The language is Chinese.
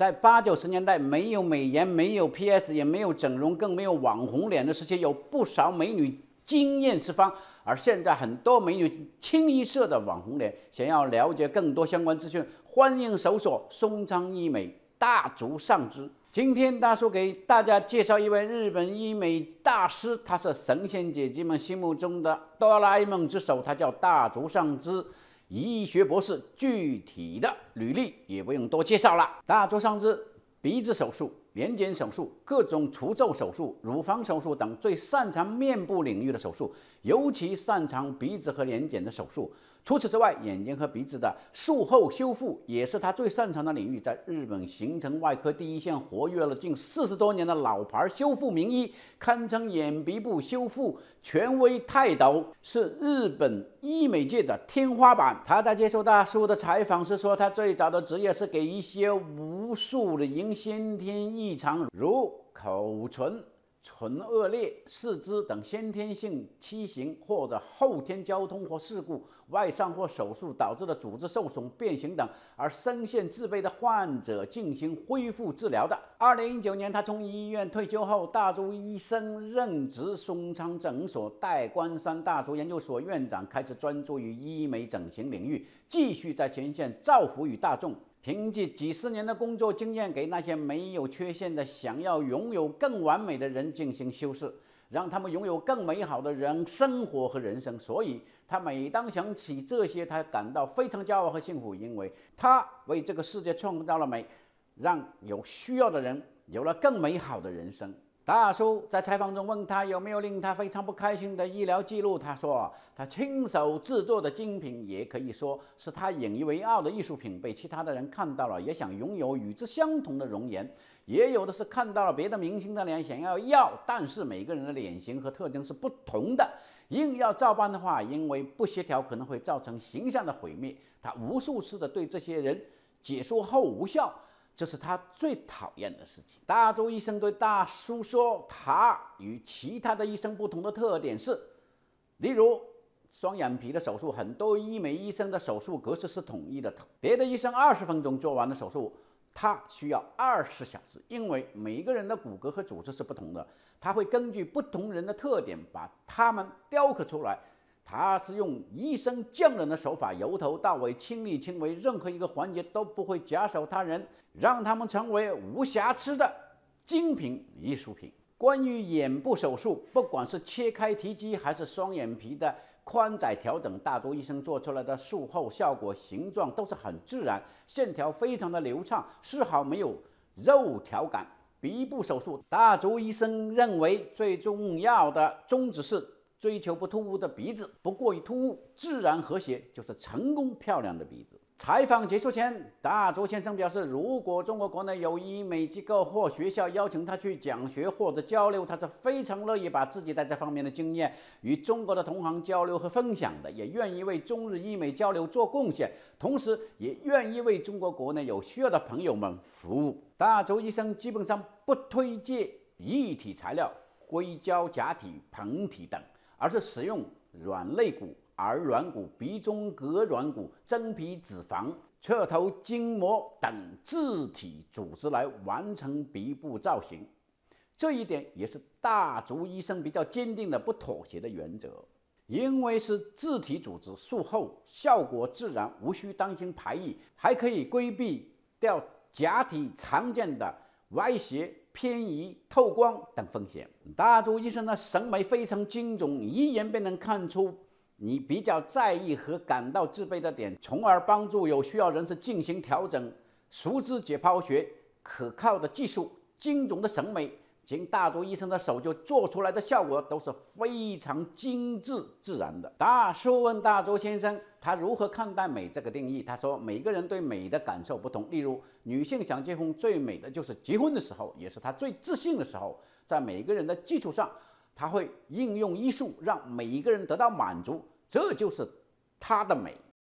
在八九十年代，没有美颜，没有 PS，也没有整容，更没有网红脸的时期，有不少美女惊艳四方。而现在，很多美女清一色的网红脸。想要了解更多相关资讯，欢迎搜索松昌医美大竹尚之。今天，大叔给大家介绍一位日本医美大师，他是神仙姐姐们心目中的哆啦 A 梦之首，他叫大竹尚之。医学博士具体的履历也不用多介绍了，大做上肢鼻子手术。眼睑手术、各种除皱手术、乳房手术等最擅长面部领域的手术，尤其擅长鼻子和眼睑的手术。除此之外，眼睛和鼻子的术后修复也是他最擅长的领域。在日本，形成外科第一线活跃了近四十多年的老牌修复名医，堪称眼鼻部修复权威泰斗，是日本医美界的天花板。他在接受大叔的采访时说，他最早的职业是给一些无数的因先天。异常如口唇唇腭裂、四肢等先天性畸形，或者后天交通或事故、外伤或手术导致的组织受损、变形等，而身陷自卑的患者进行恢复治疗的。二零一九年，他从医院退休后，大竹医生任职松昌诊所代官山大竹研究所院长，开始专注于医美整形领域，继续在前线造福于大众。凭借几十年的工作经验，给那些没有缺陷的、想要拥有更完美的人进行修饰，让他们拥有更美好的人生活和人生。所以，他每当想起这些，他感到非常骄傲和幸福，因为他为这个世界创造了美，让有需要的人有了更美好的人生。大叔在采访中问他有没有令他非常不开心的医疗记录，他说他亲手制作的精品也可以说是他引以为傲的艺术品，被其他的人看到了也想拥有与之相同的容颜，也有的是看到了别的明星的脸想要要，但是每个人的脸型和特征是不同的，硬要照搬的话，因为不协调可能会造成形象的毁灭。他无数次的对这些人解说后无效。这是他最讨厌的事情。大周医生对大叔说：“他与其他的医生不同的特点是，例如双眼皮的手术，很多医美医生的手术格式是统一的，别的医生二十分钟做完的手术，他需要二十小时，因为每一个人的骨骼和组织是不同的，他会根据不同人的特点把他们雕刻出来。”他是用医生匠人的手法，由头到尾亲力亲为，任何一个环节都不会假手他人，让他们成为无瑕疵的精品艺术品。关于眼部手术，不管是切开提肌还是双眼皮的宽窄调整，大竹医生做出来的术后效果形状都是很自然，线条非常的流畅，丝毫没有肉条感。鼻部手术，大竹医生认为最重要的宗旨是。追求不突兀的鼻子，不过于突兀，自然和谐就是成功漂亮的鼻子。采访结束前，大卓先生表示，如果中国国内有医美机构或学校邀请他去讲学或者交流，他是非常乐意把自己在这方面的经验与中国的同行交流和分享的，也愿意为中日医美交流做贡献，同时也愿意为中国国内有需要的朋友们服务。大卓医生基本上不推荐异体材料、硅胶假体、膨体等。而是使用软肋骨、耳软骨、鼻中隔软骨、真皮脂肪、侧头筋膜等自体组织来完成鼻部造型，这一点也是大足医生比较坚定的不妥协的原则。因为是自体组织，术后效果自然，无需担心排异，还可以规避掉假体常见的。歪斜、偏移、透光等风险。大竹医生的审美非常精准，一眼便能看出你比较在意和感到自卑的点，从而帮助有需要人士进行调整。熟知解剖学、可靠的技术、精准的审美。请大卓医生的手就做出来的效果都是非常精致自然的。大叔问大卓先生，他如何看待美这个定义？他说，每个人对美的感受不同。例如，女性想结婚，最美的就是结婚的时候，也是她最自信的时候。在每个人的基础上，他会应用医术，让每一个人得到满足，这就是他的美。